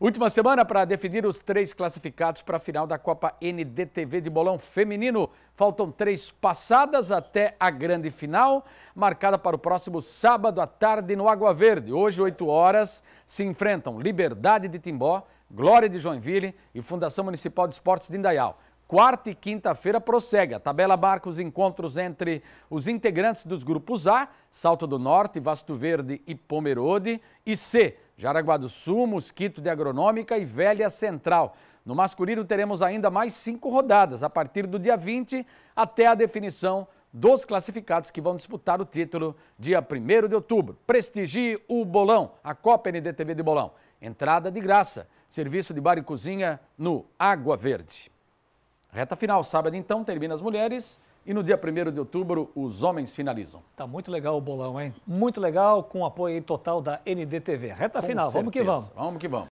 Última semana para definir os três classificados para a final da Copa NDTV de Bolão Feminino. Faltam três passadas até a grande final, marcada para o próximo sábado à tarde no Água Verde. Hoje, 8 horas, se enfrentam Liberdade de Timbó, Glória de Joinville e Fundação Municipal de Esportes de Indaial. Quarta e quinta-feira prossegue a tabela marca os encontros entre os integrantes dos grupos A, Salto do Norte, Vasto Verde e Pomerode, e C, Jaraguá do Sul, Mosquito de Agronômica e Velha Central. No masculino teremos ainda mais cinco rodadas, a partir do dia 20 até a definição dos classificados que vão disputar o título dia 1 de outubro. Prestigie o Bolão, a Copa NDTV de Bolão. Entrada de graça, serviço de bar e cozinha no Água Verde. Reta final, sábado então, termina as mulheres e no dia 1 de outubro os homens finalizam. Tá muito legal o bolão, hein? Muito legal, com apoio total da NDTV. Reta com final, certeza. vamos que vamos. Vamos que vamos.